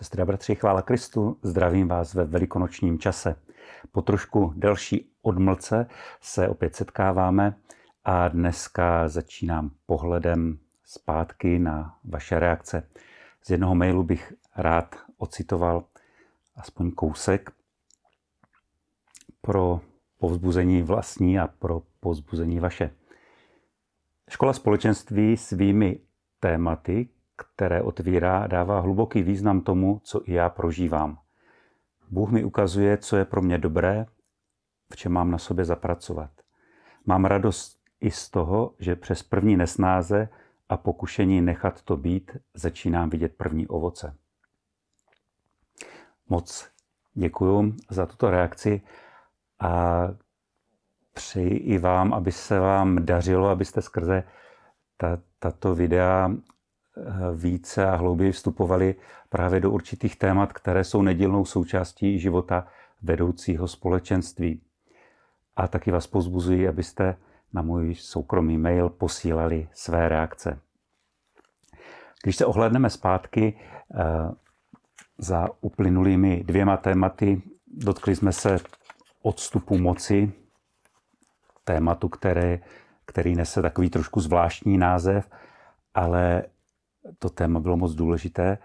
Sestry a bratři, chvála Kristu, zdravím vás ve velikonočním čase. Po trošku delší odmlce se opět setkáváme a dneska začínám pohledem zpátky na vaše reakce. Z jednoho mailu bych rád ocitoval aspoň kousek pro povzbuzení vlastní a pro povzbuzení vaše. Škola společenství svými tématy, které otvírá, dává hluboký význam tomu, co i já prožívám. Bůh mi ukazuje, co je pro mě dobré, v čem mám na sobě zapracovat. Mám radost i z toho, že přes první nesnáze a pokušení nechat to být, začínám vidět první ovoce. Moc děkuju za tuto reakci a přeji i vám, aby se vám dařilo, abyste skrze tato videa více a hlouběji vstupovali právě do určitých témat, které jsou nedílnou součástí života vedoucího společenství. A taky vás pozbuzuji, abyste na můj soukromý mail posílali své reakce. Když se ohledneme zpátky eh, za uplynulými dvěma tématy, dotkli jsme se odstupu moci, tématu, které, který nese takový trošku zvláštní název, ale to téma bylo moc důležité,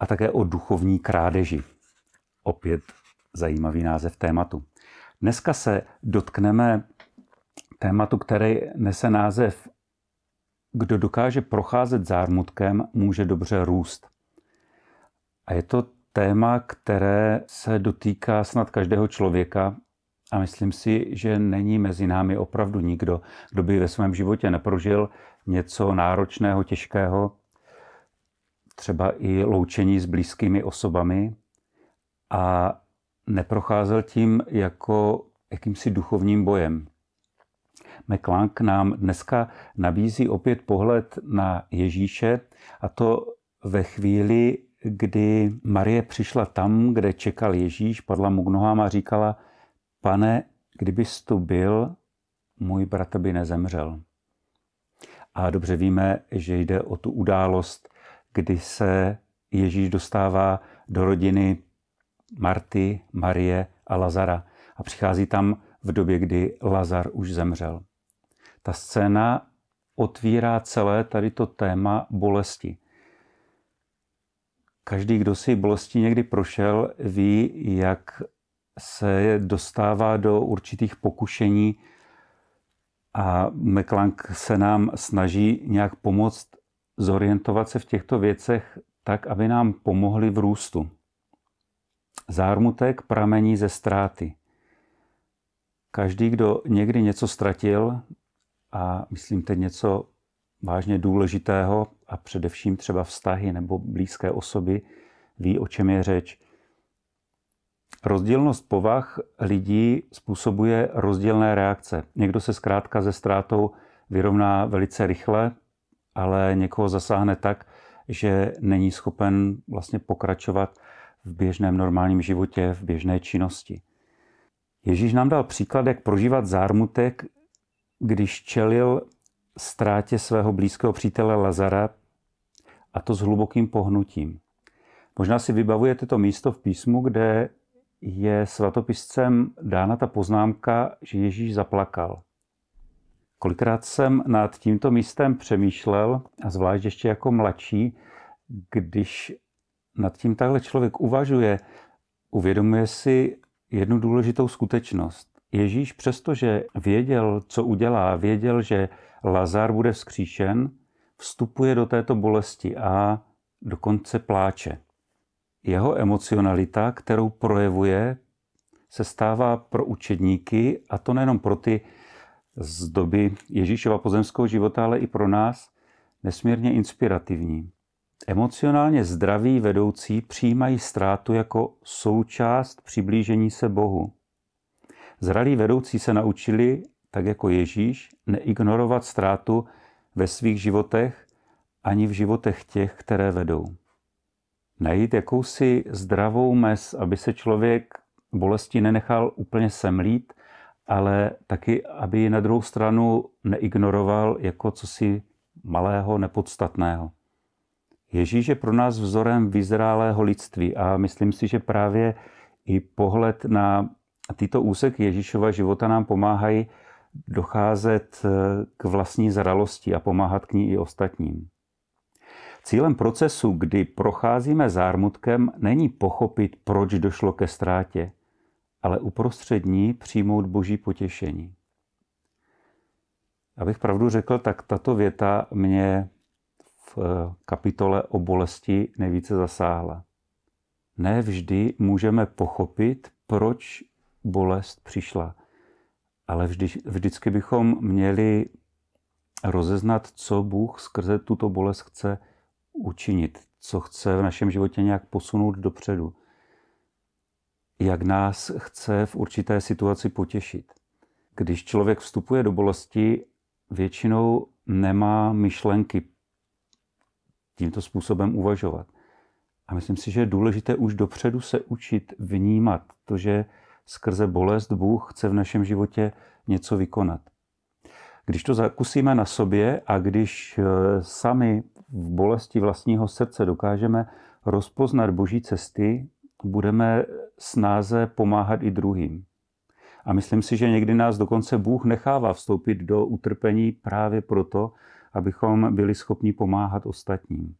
a také o duchovní krádeži. Opět zajímavý název tématu. Dneska se dotkneme tématu, který nese název Kdo dokáže procházet zármutkem, může dobře růst. A je to téma, které se dotýká snad každého člověka a myslím si, že není mezi námi opravdu nikdo, kdo by ve svém životě neprožil něco náročného, těžkého, třeba i loučení s blízkými osobami a neprocházel tím jako jakýmsi duchovním bojem. McClank nám dneska nabízí opět pohled na Ježíše a to ve chvíli, kdy Marie přišla tam, kde čekal Ježíš, padla mu k nohám a říkala, pane, kdybys tu byl, můj bratr by nezemřel. A dobře víme, že jde o tu událost kdy se Ježíš dostává do rodiny Marty, Marie a Lazara a přichází tam v době, kdy Lazar už zemřel. Ta scéna otvírá celé tady to téma bolesti. Každý, kdo si bolesti někdy prošel, ví, jak se dostává do určitých pokušení a Meklang se nám snaží nějak pomoct zorientovat se v těchto věcech tak, aby nám pomohly v růstu. Zármutek pramení ze ztráty. Každý, kdo někdy něco ztratil, a myslím teď něco vážně důležitého, a především třeba vztahy nebo blízké osoby, ví, o čem je řeč. Rozdílnost povah lidí způsobuje rozdílné reakce. Někdo se zkrátka ze ztrátou vyrovná velice rychle, ale někoho zasáhne tak, že není schopen vlastně pokračovat v běžném normálním životě, v běžné činnosti. Ježíš nám dal příklad, jak prožívat zármutek, když čelil ztrátě svého blízkého přítele Lazara, a to s hlubokým pohnutím. Možná si vybavujete to místo v písmu, kde je svatopiscem dána ta poznámka, že Ježíš zaplakal. Kolikrát jsem nad tímto místem přemýšlel, a zvlášť ještě jako mladší, když nad tím takhle člověk uvažuje, uvědomuje si jednu důležitou skutečnost. Ježíš přestože věděl, co udělá, věděl, že Lazar bude vzkříšen, vstupuje do této bolesti a dokonce pláče. Jeho emocionalita, kterou projevuje, se stává pro učedníky, a to nejenom pro ty, z doby Ježíšova pozemského života, ale i pro nás nesmírně inspirativní. Emocionálně zdraví vedoucí přijímají ztrátu jako součást přiblížení se Bohu. Zralí vedoucí se naučili, tak jako Ježíš, neignorovat ztrátu ve svých životech ani v životech těch, které vedou. Najít jakousi zdravou mez, aby se člověk bolesti nenechal úplně semlít, ale taky, aby ji na druhou stranu neignoroval jako cosi malého, nepodstatného. Ježíš je pro nás vzorem vyzrálého lidství a myslím si, že právě i pohled na tyto úseky Ježíšova života nám pomáhají docházet eh, k vlastní zralosti a pomáhat k ní i ostatním. Cílem procesu, kdy procházíme zármutkem, není pochopit, proč došlo ke ztrátě, ale uprostřed ní přijmout boží potěšení. Abych pravdu řekl, tak tato věta mě v eh, kapitole o bolesti nejvíce zasáhla. Ne vždy můžeme pochopit, proč bolest přišla, ale vždy, vždycky bychom měli rozeznat, co Bůh skrze tuto bolest chce učinit, co chce v našem životě nějak posunout dopředu jak nás chce v určité situaci potěšit. Když člověk vstupuje do bolesti, většinou nemá myšlenky tímto způsobem uvažovat. A myslím si, že je důležité už dopředu se učit vnímat to, že skrze bolest Bůh chce v našem životě něco vykonat. Když to zakusíme na sobě a když eh, sami v bolesti vlastního srdce dokážeme rozpoznat boží cesty, budeme snáze pomáhat i druhým. A myslím si, že někdy nás dokonce Bůh nechává vstoupit do utrpení právě proto, abychom byli schopni pomáhat ostatním.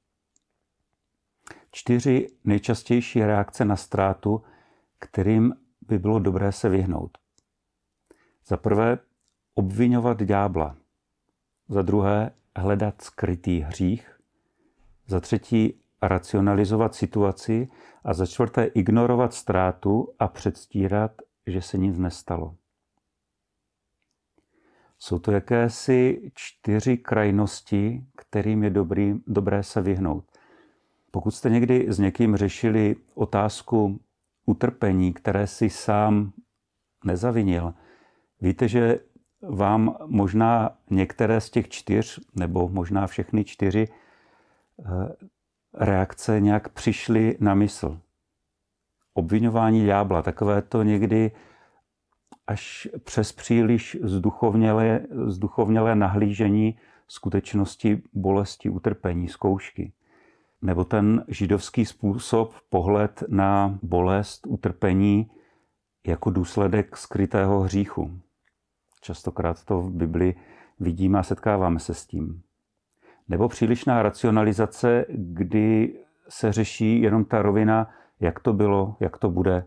Čtyři nejčastější reakce na ztrátu, kterým by bylo dobré se vyhnout. Za prvé, obvinovat ďábla. Za druhé, hledat skrytý hřích. Za třetí, racionalizovat situaci a za čtvrté ignorovat ztrátu a předstírat, že se nic nestalo. Jsou to jakési čtyři krajnosti, kterým je dobrý, dobré se vyhnout. Pokud jste někdy s někým řešili otázku utrpení, které si sám nezavinil, víte, že vám možná některé z těch čtyř, nebo možná všechny čtyři, eh, reakce nějak přišly na mysl. Obvinování ďábla, takové to někdy až přes příliš zduchovnělé, zduchovnělé nahlížení skutečnosti bolesti, utrpení, zkoušky. Nebo ten židovský způsob, pohled na bolest, utrpení jako důsledek skrytého hříchu. Častokrát to v Bibli vidíme a setkáváme se s tím nebo přílišná racionalizace, kdy se řeší jenom ta rovina, jak to bylo, jak to bude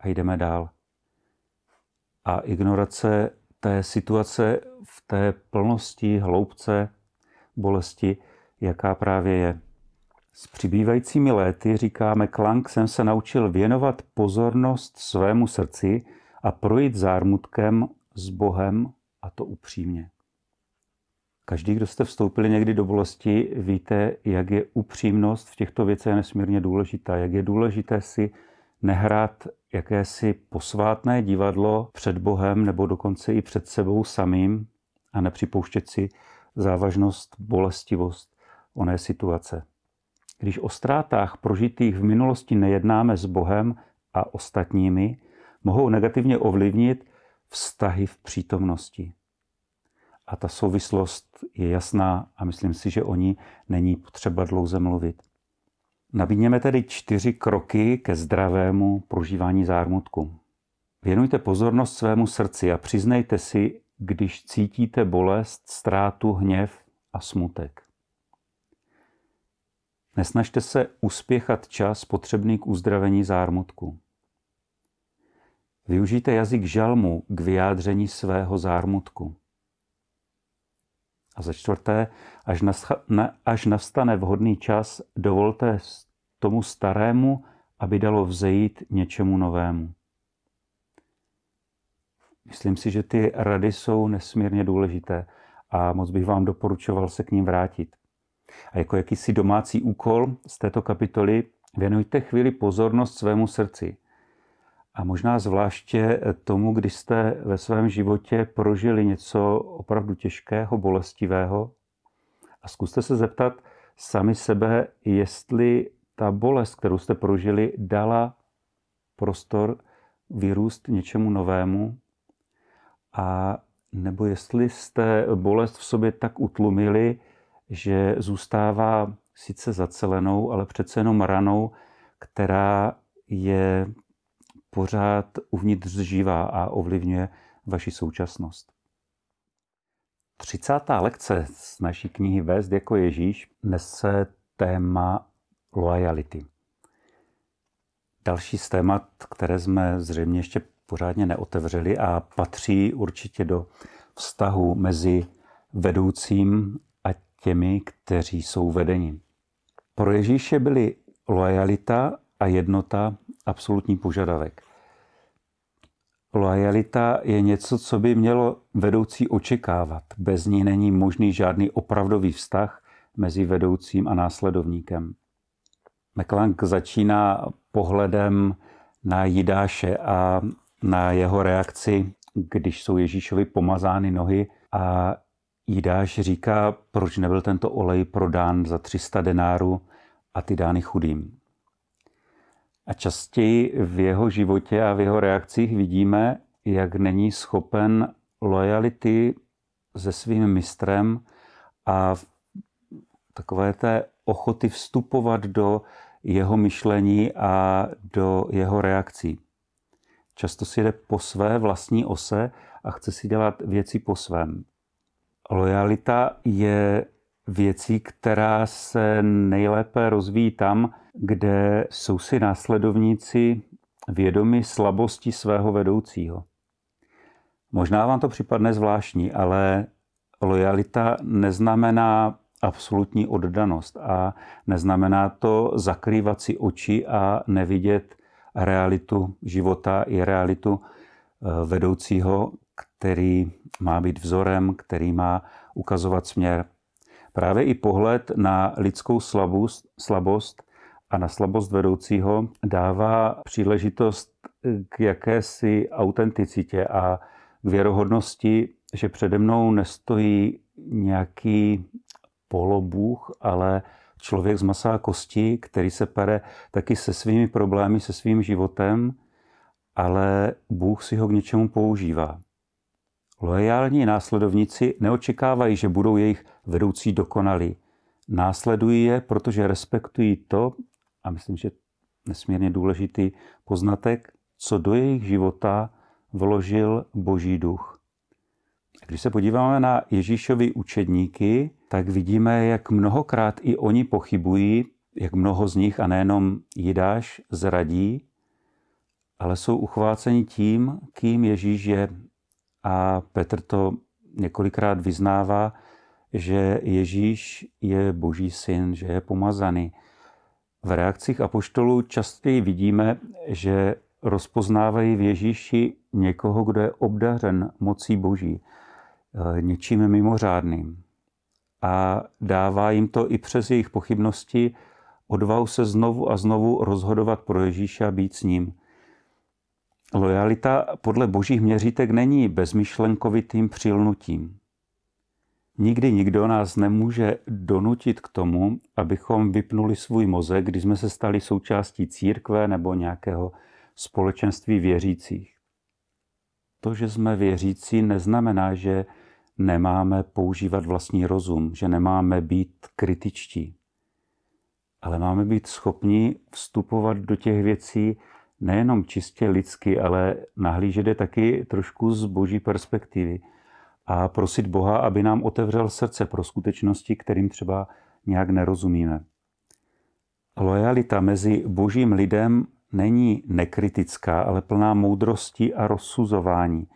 a jdeme dál. A ignorace té situace v té plnosti, hloubce, bolesti, jaká právě je. S přibývajícími léty, říkáme Klang, jsem se naučil věnovat pozornost svému srdci a projít zármutkem s Bohem a to upřímně. Každý, kdo jste vstoupili někdy do bolesti, víte, jak je upřímnost v těchto věcech nesmírně důležitá. Jak je důležité si nehrát jakési posvátné divadlo před Bohem nebo dokonce i před sebou samým a nepřipouštět si závažnost, bolestivost oné situace. Když o ztrátách prožitých v minulosti nejednáme s Bohem a ostatními, mohou negativně ovlivnit vztahy v přítomnosti a ta souvislost je jasná a myslím si, že o ní není potřeba dlouze mluvit. Nabídněme tedy čtyři kroky ke zdravému prožívání zármutku. Věnujte pozornost svému srdci a přiznejte si, když cítíte bolest, ztrátu, hněv a smutek. Nesnažte se uspěchat čas potřebný k uzdravení zármutku. Využijte jazyk žalmu k vyjádření svého zármutku. A za čtvrté, až, nascha, na, až nastane vhodný čas, dovolte tomu starému, aby dalo vzejít něčemu novému. Myslím si, že ty rady jsou nesmírně důležité a moc bych vám doporučoval se k ním vrátit. A jako jakýsi domácí úkol z této kapitoly věnujte chvíli pozornost svému srdci – a možná zvláště tomu, když jste ve svém životě prožili něco opravdu těžkého, bolestivého. A zkuste se zeptat sami sebe, jestli ta bolest, kterou jste prožili, dala prostor vyrůst něčemu novému. A nebo jestli jste bolest v sobě tak utlumili, že zůstává sice zacelenou, ale přece jenom ranou, která je pořád uvnitř živá a ovlivňuje vaši současnost. Třicátá lekce z naší knihy Vést jako Ježíš nese téma loajality. Další z témat, které jsme zřejmě ještě pořádně neotevřeli a patří určitě do vztahu mezi vedoucím a těmi, kteří jsou vedeni. Pro Ježíše byly loajalita a jednota absolutní požadavek. Loyalita je něco, co by mělo vedoucí očekávat. Bez ní není možný žádný opravdový vztah mezi vedoucím a následovníkem. McClank začíná pohledem na Jidáše a na jeho reakci, když jsou Ježíšovi pomazány nohy a Jidáš říká, proč nebyl tento olej prodán za 300 denárů a ty dány chudým. A častěji v jeho životě a v jeho reakcích vidíme, jak není schopen lojality se svým mistrem a takové té ochoty vstupovat do jeho myšlení a do jeho reakcí. Často si jde po své vlastní ose a chce si dělat věci po svém. Lojalita je věcí, která se nejlépe rozvíjí tam, kde jsou si následovníci vědomi slabosti svého vedoucího. Možná vám to připadne zvláštní, ale lojalita neznamená absolutní oddanost a neznamená to zakrývat si oči a nevidět realitu života i realitu eh, vedoucího, který má být vzorem, který má ukazovat směr. Právě i pohled na lidskou slabost, slabost a na slabost vedoucího dává příležitost k jakési autenticitě a k věrohodnosti, že přede mnou nestojí nějaký polobůh, ale člověk z masa a kosti, který se pere taky se svými problémy, se svým životem, ale Bůh si ho k něčemu používá. Loajální následovníci neočekávají, že budou jejich vedoucí dokonalí. Následují je, protože respektují to, a myslím, že nesmírně důležitý poznatek, co do jejich života vložil Boží duch. Když se podíváme na Ježíšovi učedníky, tak vidíme, jak mnohokrát i oni pochybují, jak mnoho z nich, a nejenom Jidáš, zradí, ale jsou uchváceni tím, kým Ježíš je, a Petr to několikrát vyznává, že Ježíš je boží syn, že je pomazaný. V reakcích apoštolů častěji vidíme, že rozpoznávají v Ježíši někoho, kdo je obdařen mocí boží, eh, něčím mimořádným. A dává jim to i přes jejich pochybnosti odvahu se znovu a znovu rozhodovat pro Ježíše a být s ním – Lojalita podle božích měřítek není bezmyšlenkovitým přilnutím. Nikdy nikdo nás nemůže donutit k tomu, abychom vypnuli svůj mozek, když jsme se stali součástí církve nebo nějakého společenství věřících. To, že jsme věřící, neznamená, že nemáme používat vlastní rozum, že nemáme být kritičtí, ale máme být schopni vstupovat do těch věcí nejenom čistě lidsky, ale nahlížet je taky trošku z boží perspektivy a prosit Boha, aby nám otevřel srdce pro skutečnosti, kterým třeba nějak nerozumíme. Lojalita mezi božím lidem není nekritická, ale plná moudrosti a rozsuzování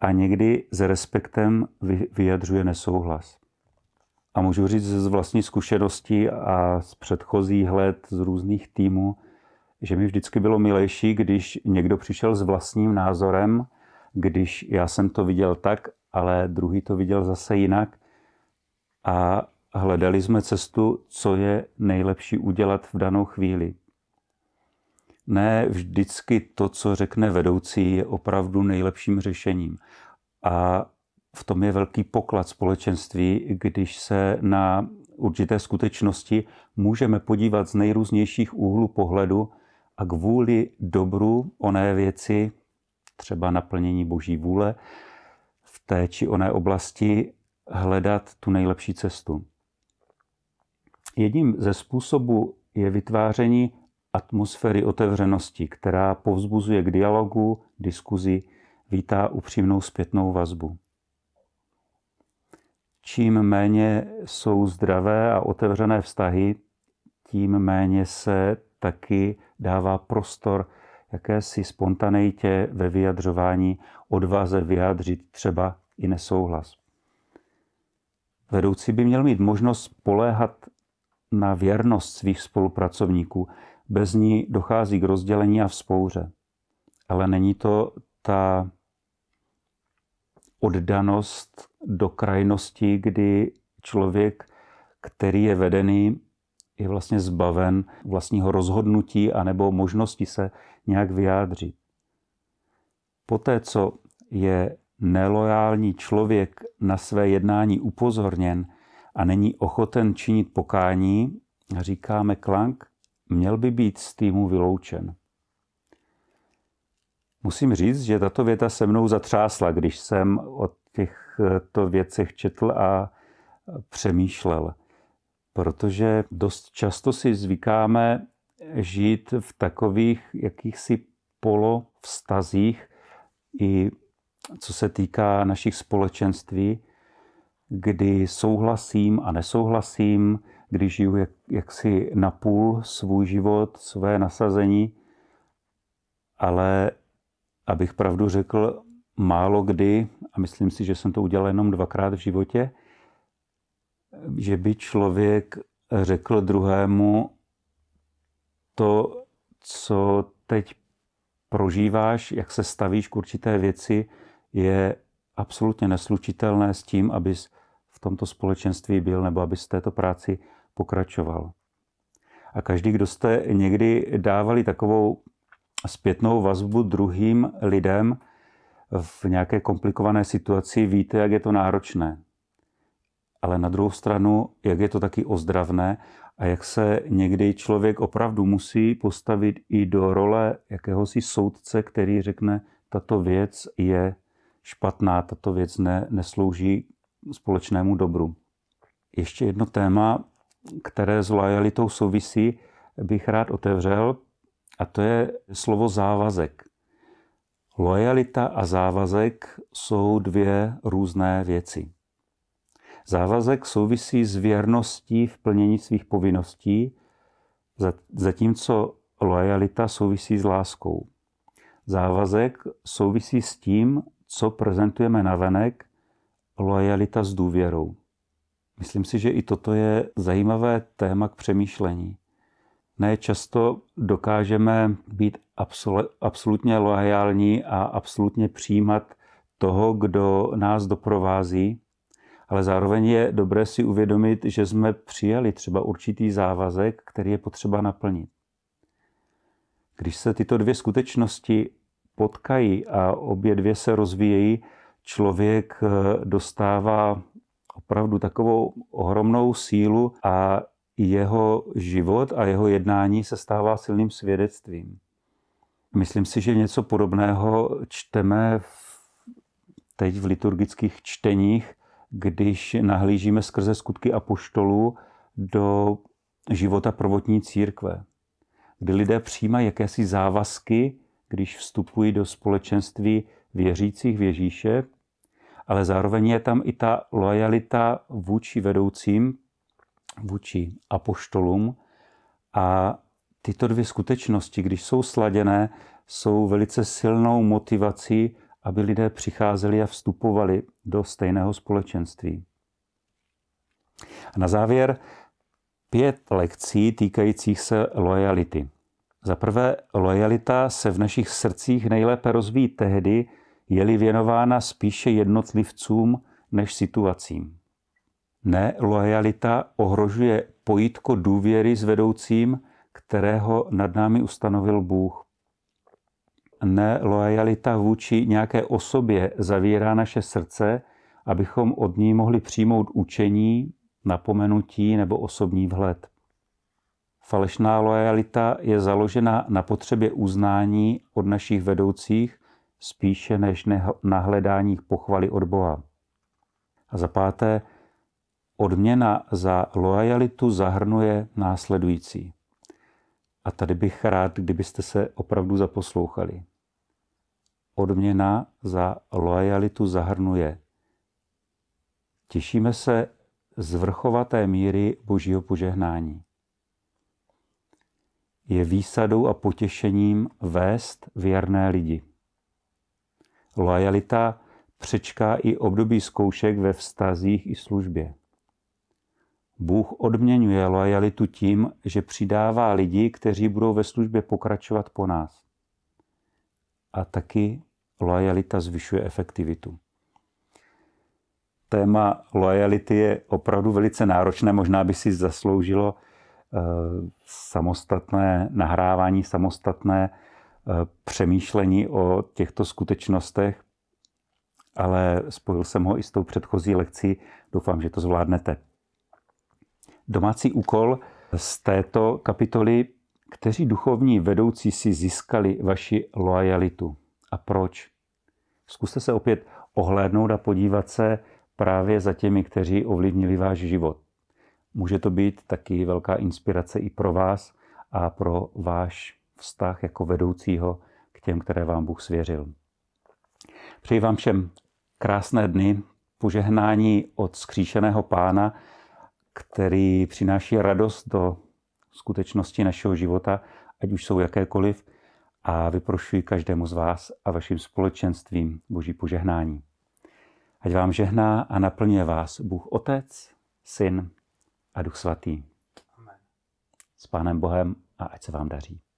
a někdy s respektem vyjadřuje nesouhlas. A můžu říct z vlastní zkušenosti a z předchozích let, z různých týmů, že mi vždycky bylo milejší, když někdo přišel s vlastním názorem, když já jsem to viděl tak, ale druhý to viděl zase jinak. A hledali jsme cestu, co je nejlepší udělat v danou chvíli. Ne vždycky to, co řekne vedoucí, je opravdu nejlepším řešením. A v tom je velký poklad společenství, když se na určité skutečnosti můžeme podívat z nejrůznějších úhlů pohledu a kvůli dobru oné věci, třeba naplnění boží vůle, v té či oné oblasti hledat tu nejlepší cestu. Jedním ze způsobů je vytváření atmosféry otevřenosti, která povzbuzuje k dialogu, diskuzi, vítá upřímnou zpětnou vazbu. Čím méně jsou zdravé a otevřené vztahy, tím méně se taky dává prostor jakési spontaneitě ve vyjadřování, odvaze vyjádřit třeba i nesouhlas. Vedoucí by měl mít možnost poléhat na věrnost svých spolupracovníků. Bez ní dochází k rozdělení a vzpouře. Ale není to ta oddanost do krajnosti, kdy člověk, který je vedený je vlastně zbaven vlastního rozhodnutí anebo možnosti se nějak vyjádřit. Poté, co je nelojální člověk na své jednání upozorněn a není ochoten činit pokání, říkáme klank, měl by být z týmu vyloučen. Musím říct, že tato věta se mnou zatřásla, když jsem o těchto věcech četl a přemýšlel protože dost často si zvykáme žít v takových jakýchsi polovztazích i co se týká našich společenství, kdy souhlasím a nesouhlasím, kdy žiju jak, jaksi napůl svůj život, své nasazení, ale abych pravdu řekl, málo kdy, a myslím si, že jsem to udělal jenom dvakrát v životě, že by člověk řekl druhému to, co teď prožíváš, jak se stavíš k určité věci, je absolutně neslučitelné s tím, abys v tomto společenství byl nebo abys v této práci pokračoval. A každý, kdo jste někdy dávali takovou zpětnou vazbu druhým lidem v nějaké komplikované situaci, víte, jak je to náročné ale na druhou stranu, jak je to taky ozdravné a jak se někdy člověk opravdu musí postavit i do role jakéhosi soudce, který řekne, tato věc je špatná, tato věc ne, neslouží společnému dobru. Ještě jedno téma, které s lojalitou souvisí, bych rád otevřel, a to je slovo závazek. Lojalita a závazek jsou dvě různé věci. Závazek souvisí s věrností v plnění svých povinností, zatímco lojalita souvisí s láskou. Závazek souvisí s tím, co prezentujeme navenek, Lojalita s důvěrou. Myslím si, že i toto je zajímavé téma k přemýšlení. Nejčasto dokážeme být absol- absolutně loajální a absolutně přijímat toho, kdo nás doprovází, ale zároveň je dobré si uvědomit, že jsme přijali třeba určitý závazek, který je potřeba naplnit. Když se tyto dvě skutečnosti potkají a obě dvě se rozvíjejí, člověk eh, dostává opravdu takovou ohromnou sílu a jeho život a jeho jednání se stává silným svědectvím. Myslím si, že něco podobného čteme v, teď v liturgických čteních, když nahlížíme skrze skutky a do života prvotní církve, kdy lidé přijímají jakési závazky, když vstupují do společenství věřících v Ježíše, ale zároveň je tam i ta lojalita vůči vedoucím, vůči apoštolům. A tyto dvě skutečnosti, když jsou sladěné, jsou velice silnou motivací aby lidé přicházeli a vstupovali do stejného společenství. A na závěr pět lekcí týkajících se lojality. Za prvé, lojalita se v našich srdcích nejlépe rozvíjí tehdy, je-li věnována spíše jednotlivcům než situacím. Ne, lojalita ohrožuje pojítko důvěry s vedoucím, kterého nad námi ustanovil Bůh nelojalita vůči nějaké osobě zavírá naše srdce, abychom od ní mohli přijmout učení, napomenutí nebo osobní vhled. Falešná lojalita je založena na potřebě uznání od našich vedoucích spíše než na hledání pochvaly od Boha. A za páté, odměna za lojalitu zahrnuje následující. A tady bych rád, kdybyste se opravdu zaposlouchali odměna za loajalitu zahrnuje. Těšíme se z vrchovaté míry božího požehnání. Je výsadou a potěšením vést věrné lidi. Loajalita přečká i období zkoušek ve vztazích i službě. Bůh odměňuje lojalitu tím, že přidává lidi, kteří budou ve službě pokračovat po nás a taky lojalita zvyšuje efektivitu. Téma lojality je opravdu velice náročné, možná by si zasloužilo eh, samostatné nahrávání, samostatné eh, přemýšlení o těchto skutečnostech, ale spojil jsem ho i s tou předchozí lekcí. Doufám, že to zvládnete. Domácí úkol z této kapitoly kteří duchovní vedoucí si získali vaši loajalitu a proč? Zkuste se opět ohlédnout a podívat se právě za těmi, kteří ovlivnili váš život. Může to být taky velká inspirace i pro vás a pro váš vztah jako vedoucího k těm, které vám Bůh svěřil. Přeji vám všem krásné dny, požehnání od skříšeného pána, který přináší radost do skutečnosti našeho života, ať už jsou jakékoliv, a vyprošuji každému z vás a vaším společenstvím Boží požehnání. Ať vám žehná a naplňuje vás Bůh Otec, Syn a Duch Svatý. Amen. S Pánem Bohem a ať se vám daří.